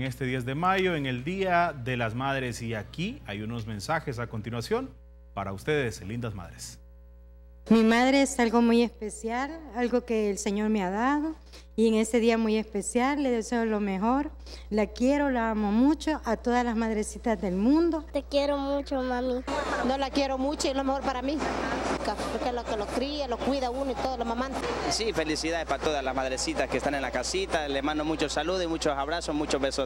En este 10 de mayo, en el Día de las Madres, y aquí hay unos mensajes a continuación para ustedes, lindas madres. Mi madre es algo muy especial, algo que el Señor me ha dado, y en este día muy especial le deseo lo mejor. La quiero, la amo mucho, a todas las madrecitas del mundo. Te quiero mucho, mami. No la quiero mucho y es lo mejor para mí porque es lo que lo cría, lo cuida uno y todo, lo mamá Sí, felicidades para todas las madrecitas que están en la casita. Les mando muchos saludos y muchos abrazos, muchos besos.